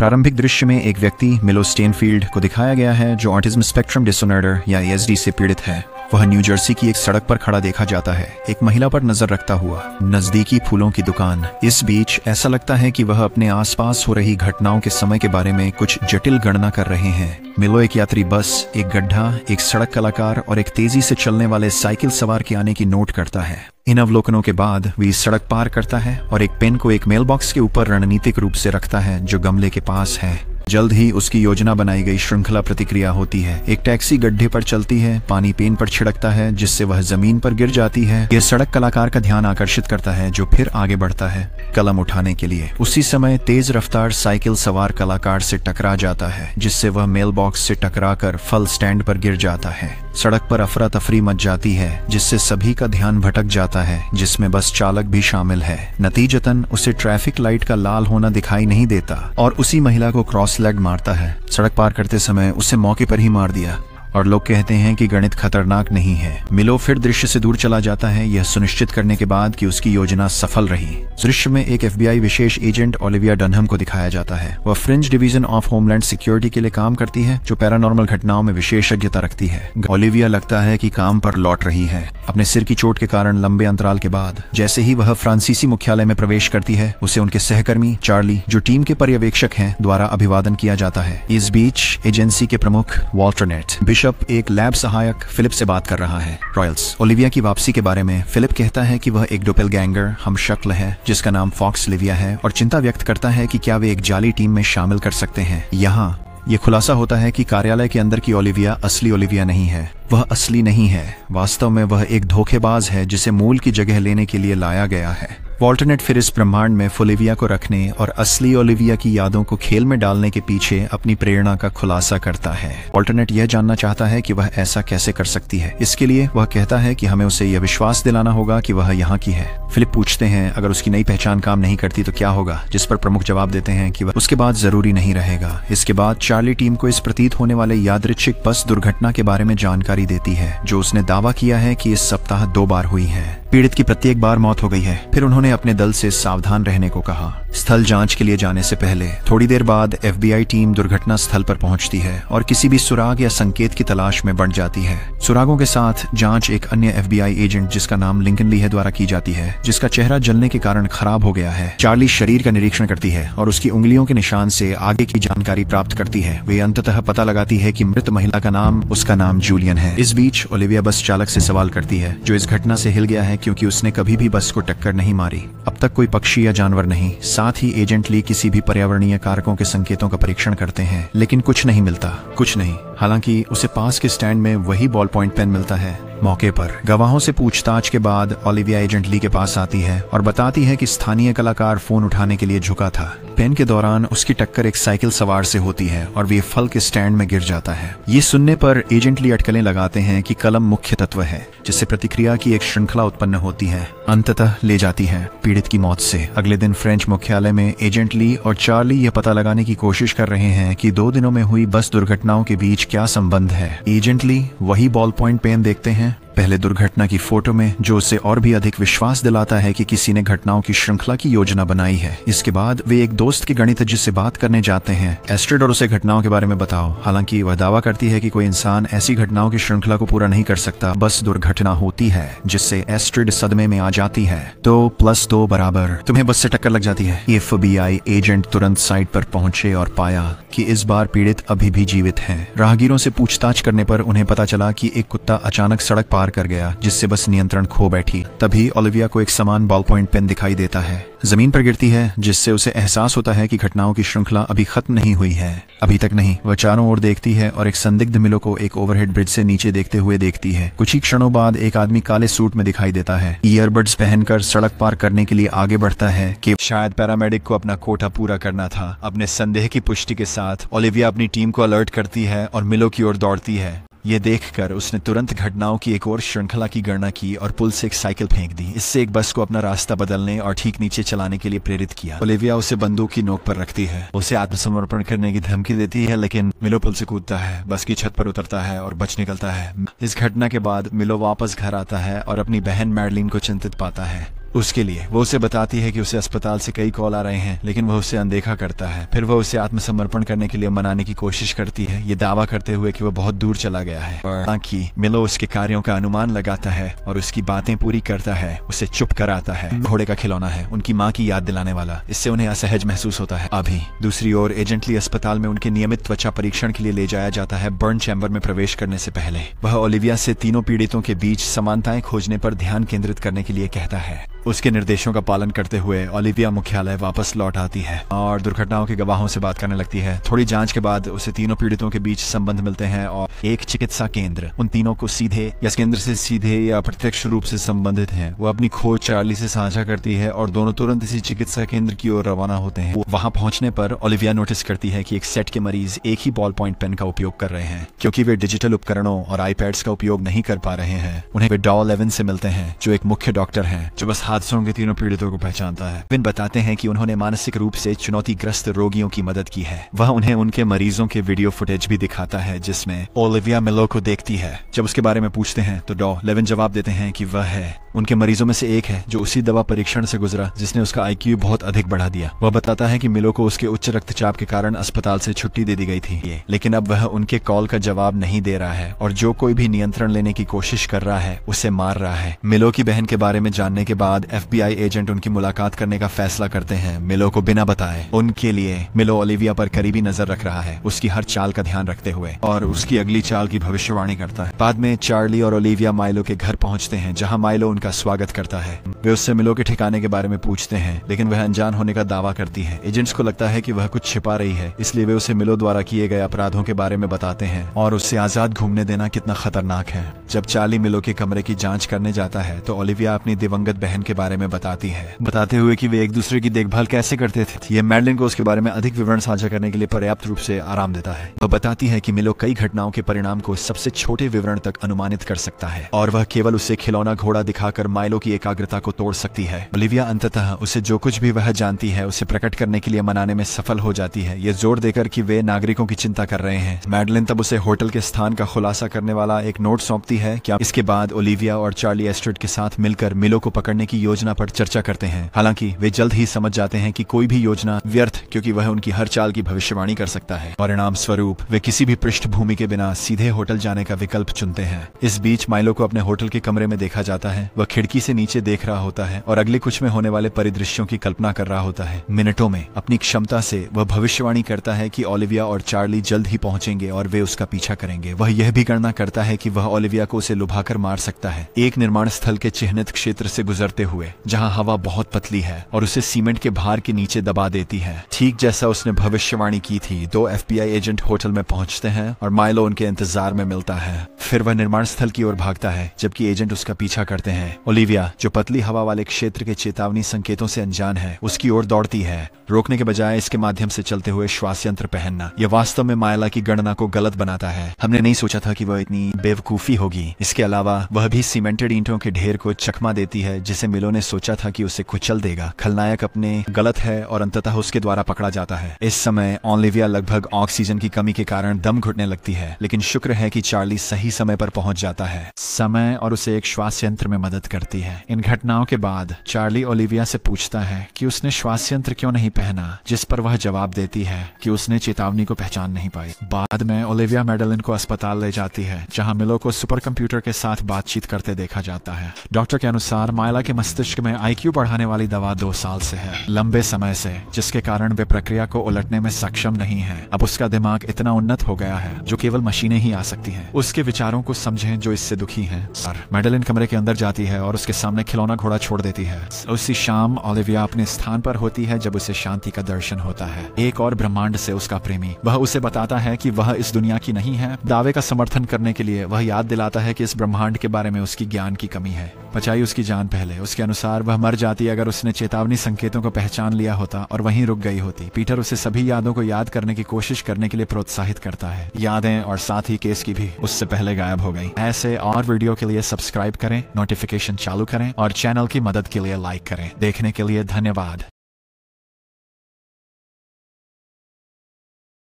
प्रारंभिक दृश्य में एक व्यक्ति मिलो स्टेनफील्ड को दिखाया गया है जो ऑटिज्म स्पेक्ट्रम डिसऑर्डर या एस e से पीड़ित है वह न्यू जर्सी की एक सड़क पर खड़ा देखा जाता है एक महिला पर नजर रखता हुआ नजदीकी फूलों की दुकान इस बीच ऐसा लगता है कि वह अपने आसपास हो रही घटनाओं के समय के बारे में कुछ जटिल गणना कर रहे हैं मिलो एक यात्री बस एक गड्ढा एक सड़क कलाकार और एक तेजी से चलने वाले साइकिल सवार के आने की नोट करता है इन अवलोकनों के बाद वी सड़क पार करता है और एक पेन को एक मेलबॉक्स के ऊपर रणनीतिक रूप से रखता है जो गमले के पास है जल्द ही उसकी योजना बनाई गई श्रृंखला प्रतिक्रिया होती है एक टैक्सी गड्ढे पर चलती है पानी पेन पर छिड़कता है जिससे वह जमीन पर गिर जाती है यह सड़क कलाकार का ध्यान आकर्षित करता है जो फिर आगे बढ़ता है कलम उठाने के लिए उसी समय तेज रफ्तार साइकिल सवार कलाकार से टकरा जाता है जिससे वह मेल बॉक्स से टकरा कर फल स्टैंड पर गिर जाता है सड़क पर अफरा तफरी मच जाती है जिससे सभी का ध्यान भटक जाता है जिसमें बस चालक भी शामिल है नतीजतन उसे ट्रैफिक लाइट का लाल होना दिखाई नहीं देता और उसी महिला को क्रॉस लेग मारता है सड़क पार करते समय उसे मौके पर ही मार दिया और लोग कहते हैं कि गणित खतरनाक नहीं है मिलो फिर दृश्य से दूर चला जाता है यह सुनिश्चित करने के बाद कि उसकी योजना सफल रही दृश्य में एक एफबीआई विशेष एजेंट ओलिविया डनहम को दिखाया जाता है वह Fringe Division of Homeland Security के लिए काम करती है जो पैरानॉर्मल घटनाओं में विशेषज्ञता रखती है ओलिविया लगता है की काम पर लौट रही है अपने सिर की चोट के कारण लंबे अंतराल के बाद जैसे ही वह फ्रांसीसी मुख्यालय में प्रवेश करती है उसे उनके सहकर्मी चार्ली जो टीम के पर्यवेक्षक है द्वारा अभिवादन किया जाता है इस बीच एजेंसी के प्रमुख वॉल्टरनेट बिशप एक लैब सहायक फिलिप से बात कर रहा है रॉयल्स ओलिविया की वापसी के बारे में फिलिप कहता है कि वह एक डोपेल गैंगर हम शक्ल है जिसका नाम फॉक्स लिविया है और चिंता व्यक्त करता है कि क्या वे एक जाली टीम में शामिल कर सकते हैं यहाँ ये खुलासा होता है कि कार्यालय के अंदर की ओलिविया असली ओलिविया नहीं है वह असली नहीं है वास्तव में वह एक धोखेबाज है जिसे मूल की जगह लेने के लिए लाया गया है वॉल्टरनेट फिर इस ब्रह्मांड में फोलिविया को रखने और असली ओलिविया की यादों को खेल में डालने के पीछे अपनी प्रेरणा का खुलासा करता है वॉल्टरनेट यह जानना चाहता है कि वह ऐसा कैसे कर सकती है इसके लिए वह कहता है कि हमें उसे यह विश्वास दिलाना होगा कि वह यहाँ की है फिलिप पूछते हैं अगर उसकी नई पहचान काम नहीं करती तो क्या होगा जिस पर प्रमुख जवाब देते हैं कि वह उसके बाद जरूरी नहीं रहेगा इसके बाद चार्ली टीम को इस प्रतीत होने वाले यादृच्छिक बस दुर्घटना के बारे में जानकारी देती है जो उसने दावा किया है की इस सप्ताह दो बार हुई है पीड़ित की प्रत्येक बार मौत हो गई है फिर उन्होंने अपने दल से सावधान रहने को कहा स्थल जांच के लिए जाने से पहले थोड़ी देर बाद एफबीआई टीम दुर्घटना स्थल पर पहुंचती है और किसी भी सुराग या संकेत की तलाश में बढ़ जाती है सुरागों के साथ जांच एक अन्य एफबीआई एजेंट जिसका नाम लिंकन ली है द्वारा की जाती है जिसका चेहरा जलने के कारण खराब हो गया है चार्ली शरीर का निरीक्षण करती है और उसकी उंगलियों के निशान से आगे की जानकारी प्राप्त करती है वे अंततः पता लगाती है की मृत महिला का नाम उसका नाम जूलियन है इस बीच ओलिविया बस चालक से सवाल करती है जो इस घटना से हिल गया है क्योंकि उसने कभी भी बस को टक्कर नहीं मारी अब तक कोई पक्षी या जानवर नहीं साथ ही एजेंट ली किसी भी पर्यावरणीय कारकों के संकेतों का परीक्षण करते हैं लेकिन कुछ नहीं मिलता कुछ नहीं हालांकि उसे पास के स्टैंड में वही बॉल पॉइंट पेन मिलता है मौके पर गवाहों से पूछताछ के बाद ओलिविया एजेंट ली के पास आती है और बताती है कि स्थानीय कलाकार फोन उठाने के लिए झुका था पेन के दौरान उसकी टक्कर एक साइकिल सवार से होती है और वे फल के स्टैंड में गिर जाता है ये सुनने पर एजेंट ली अटकलें लगाते हैं कि कलम मुख्य तत्व है जिससे प्रतिक्रिया की एक श्रृंखला उत्पन्न होती है अंततः ले जाती है पीड़ित की मौत से अगले दिन फ्रेंच मुख्यालय में एजेंट ली और चार्ली यह पता लगाने की कोशिश कर रहे हैं कि दो दिनों में हुई बस दुर्घटनाओं के बीच क्या संबंध है एजेंटली वही बॉल पॉइंट पेन देखते हैं पहले दुर्घटना की फोटो में जो उसे और भी अधिक विश्वास दिलाता है कि किसी ने घटनाओं की श्रृंखला की योजना बनाई है इसके बाद वे एक दोस्त के गणित से बात करने जाते हैं एस्ट्रिड और उसे घटनाओं के बारे में बताओ हालांकि वह दावा करती है कि कोई इंसान ऐसी घटनाओं की श्रृंखला को पूरा नहीं कर सकता बस दुर्घटना होती है जिससे एस्ट्रिड सदमे में आ जाती है तो प्लस दो बराबर तुम्हें बस से टक्कर लग जाती है एफ एजेंट तुरंत साइट पर पहुंचे और पाया कि इस बार पीड़ित अभी भी जीवित है राहगीरों से पूछताछ करने पर उन्हें पता चला कि एक कुत्ता अचानक सड़क पार पार कर गया जिससे बस नियंत्रण खो बैठी तभी ओलिविया को एक समान बॉल पॉइंट पेन दिखाई देता है जमीन पर गिरती है जिससे उसे एहसास होता है कि घटनाओं की श्रृंखला अभी खत्म नहीं हुई है अभी तक नहीं वह चारों ओर देखती है और एक संदिग्ध मिलो को एक ओवरहेड ब्रिज से नीचे देखते हुए देखती है कुछ ही क्षणों बाद एक आदमी काले सूट में दिखाई देता है ईयरबड्स पहनकर सड़क पार करने के लिए आगे बढ़ता है कि शायद पैरामेडिक को अपना कोटा पूरा करना था अपने संदेह की पुष्टि के साथ ओलिविया अपनी टीम को अलर्ट करती है और मिलो की ओर दौड़ती है ये देखकर उसने तुरंत घटनाओं की एक और श्रृंखला की गणना की और पुल से एक साइकिल फेंक दी इससे एक बस को अपना रास्ता बदलने और ठीक नीचे चलाने के लिए प्रेरित किया ओलिविया उसे बंदूक की नोक पर रखती है उसे आत्मसमर्पण करने की धमकी देती है लेकिन मिलो पुल से कूदता है बस की छत पर उतरता है और बच निकलता है इस घटना के बाद मिलो वापस घर आता है और अपनी बहन मैडलिन को चिंतित पाता है उसके लिए वो उसे बताती है कि उसे अस्पताल से कई कॉल आ रहे हैं लेकिन वह उसे अनदेखा करता है फिर वह उसे आत्मसमर्पण करने के लिए मनाने की कोशिश करती है ये दावा करते हुए कि वह बहुत दूर चला गया है ताकि हाँ। मिलो उसके कार्यों का अनुमान लगाता है और उसकी बातें पूरी करता है उसे चुप कराता है घोड़े का खिलौना है उनकी माँ की याद दिलाने वाला इससे उन्हें असहज महसूस होता है अभी दूसरी ओर एजेंटली अस्पताल में उनके नियमित त्वचा परीक्षण के लिए ले जाया जाता है बर्न चैम्बर में प्रवेश करने से पहले वह ओलिविया से तीनों पीड़ितों के बीच समानताएं खोजने पर ध्यान केंद्रित करने के लिए कहता है उसके निर्देशों का पालन करते हुए ओलिविया मुख्यालय वापस लौट आती है और दुर्घटनाओं के गवाहों से बात करने लगती है थोड़ी जांच के बाद उसे तीनों पीड़ितों के बीच संबंध मिलते हैं और एक चिकित्सा केंद्र उन तीनों को सीधे या केंद्र से सीधे या प्रत्यक्ष रूप से संबंधित है वो अपनी खोज चार्ली से साझा करती है और दोनों तुरंत इसी चिकित्सा केंद्र की ओर रवाना होते हैं वहाँ पहुंचने पर ओलिविया नोटिस करती है की एक सेट के मरीज एक ही बॉल पॉइंट पेन का उपयोग कर रहे हैं क्योंकि वे डिजिटल उपकरणों और आईपैड का उपयोग नहीं कर पा रहे हैं उन्हें वे डॉ इलेवन से मिलते हैं जो एक मुख्य डॉक्टर है जो बस हादसों के तीनों पीड़ितों को पहचानता है विन बताते हैं कि उन्होंने मानसिक रूप से चुनौतीग्रस्त रोगियों की मदद की है वह उन्हें उनके मरीजों के वीडियो फुटेज भी दिखाता है जिसमें ओलिविया मिलो को देखती है जब उसके बारे में पूछते हैं तो डॉ लेविन जवाब देते हैं कि वह है उनके मरीजों में से एक है जो उसी दवा परीक्षण से गुजरा जिसने उसका आईक्यू बहुत अधिक बढ़ा दिया वह बताता है कि मिलो को उसके उच्च रक्तचाप के कारण अस्पताल से छुट्टी दे दी गई थी लेकिन अब वह उनके कॉल का जवाब नहीं दे रहा है और जो कोई भी नियंत्रण लेने की कोशिश कर रहा है उसे मार रहा है मिलो की बहन के बारे में जानने के बाद एफ एजेंट उनकी मुलाकात करने का फैसला करते हैं मिलो को बिना बताए उनके लिए मिलो ओलिविया पर करीबी नजर रख रहा है उसकी हर चाल का ध्यान रखते हुए और उसकी अगली चाल की भविष्यवाणी करता है बाद में चार्ली और ओलिविया माइलो के घर पहुंचते हैं जहां माइलो उनका स्वागत करता है वे उससे मिलो के ठिकाने के बारे में पूछते हैं लेकिन वह अनजान होने का दावा करती है एजेंट्स को लगता है कि वह कुछ छिपा रही है इसलिए वे उसे मिलो द्वारा किए गए अपराधों के बारे में बताते हैं और उससे आजाद घूमने देना कितना खतरनाक है जब चाली मिलो के कमरे की जाँच करने जाता है तो ओलिविया अपनी दिवंगत बहन के बारे में बताती है बताते हुए की वे एक दूसरे की देखभाल कैसे करते थे ये मैडलिन को उसके बारे में अधिक विवरण साझा करने के लिए पर्याप्त रूप से आराम देता है वह बताती है की मिलो कई घटनाओं के परिणाम को सबसे छोटे विवरण तक अनुमानित कर सकता है और वह केवल उसे खिलौना घोड़ा दिखा आकर माइलो की एकाग्रता को तोड़ सकती है ओलिविया अंततः उसे जो कुछ भी वह जानती है उसे प्रकट करने के लिए मनाने में सफल हो जाती है ये जोर देकर कि वे नागरिकों की चिंता कर रहे हैं मैडलिन तब उसे होटल के स्थान का खुलासा करने वाला एक नोट सौंपती है क्या इसके बाद ओलिविया और चार्ली एस्ट्रेट के साथ मिलकर मिलो को पकड़ने की योजना पर चर्चा करते हैं हालांकि वे जल्द ही समझ जाते हैं कि कोई भी योजना व्यर्थ क्योंकि वह उनकी हर चाल की भविष्यवाणी कर सकता है परिणाम स्वरूप वे किसी भी पृष्ठभूमि के बिना सीधे होटल जाने का विकल्प चुनते हैं इस बीच माइलो को अपने होटल के कमरे में देखा जाता है वह खिड़की से नीचे देख रहा होता है और अगले कुछ में होने वाले परिदृश्यों की कल्पना कर रहा होता है मिनटों में अपनी क्षमता से वह भविष्यवाणी करता है कि ओलिविया और चार्ली जल्द ही पहुंचेंगे और वे उसका पीछा करेंगे वह यह भी गणना करता है कि वह ओलिविया को उसे लुभाकर मार सकता है एक निर्माण स्थल के चिन्हित क्षेत्र से गुजरते हुए जहाँ हवा बहुत पतली है और उसे सीमेंट के भार के नीचे दबा देती है ठीक जैसा उसने भविष्यवाणी की थी दो एफ एजेंट होटल में पहुंचते हैं और माइलो उनके इंतजार में मिलता है फिर वह निर्माण स्थल की ओर भागता है जबकि एजेंट उसका पीछा करते हैं है ओलिविया जो पतली हवा वाले क्षेत्र के चेतावनी संकेतों से अनजान है उसकी ओर दौड़ती है रोकने के बजाय इसके माध्यम से चलते हुए श्वास यंत्र पहनना यह वास्तव में मायला की गणना को गलत बनाता है हमने नहीं सोचा था कि वह इतनी बेवकूफी होगी इसके अलावा वह भी सीमेंटेड ईंटों के ढेर को चकमा देती है जिसे मिलो ने सोचा था कि उसे कुचल देगा खलनायक अपने गलत है और अंततः उसके द्वारा पकड़ा जाता है इस समय ओलिविया लगभग ऑक्सीजन की कमी के कारण दम घुटने लगती है लेकिन शुक्र है कि चार्ली सही समय पर पहुंच जाता है समय और उसे एक श्वास यंत्र में मदद मदद करती है इन घटनाओं के बाद चार्ली ओलिविया से पूछता है कि उसने श्वास यंत्र क्यों नहीं पहना जिस पर वह जवाब देती है कि उसने चेतावनी को पहचान नहीं पाई बाद में ओलिविया मेडलिन को अस्पताल ले जाती है जहां मिलो को सुपर कंप्यूटर के साथ बातचीत करते देखा जाता है डॉक्टर के अनुसार मायला के मस्तिष्क में आई बढ़ाने वाली दवा दो साल से है लंबे समय से जिसके कारण वे प्रक्रिया को उलटने में सक्षम नहीं है अब उसका दिमाग इतना उन्नत हो गया है जो केवल मशीनें ही आ सकती हैं उसके विचारों को समझें जो इससे दुखी हैं सर मेडलिन कमरे के अंदर जाती है है और उसके सामने खिलौना घोड़ा छोड़ देती है उसी शाम ओलिविया अपने स्थान पर होती है जब उसे शांति का दर्शन होता है एक और ब्रह्मांड से उसका प्रेमी वह उसे बताता है कि वह इस दुनिया की नहीं है दावे का समर्थन करने के लिए वह याद दिलाता है कि इस ब्रह्मांड के बारे में उसकी ज्ञान की कमी है बचाई उसकी जान पहले उसके अनुसार वह मर जाती अगर उसने चेतावनी संकेतों को पहचान लिया होता और वहीं रुक गई होती पीटर उसे सभी यादों को याद करने की कोशिश करने के लिए प्रोत्साहित करता है यादें और साथ ही केस की भी उससे पहले गायब हो गई ऐसे और वीडियो के लिए सब्सक्राइब करें नोटिफिकेशन नोटिफिकेशन चालू करें और चैनल की मदद के लिए लाइक करें देखने के लिए धन्यवाद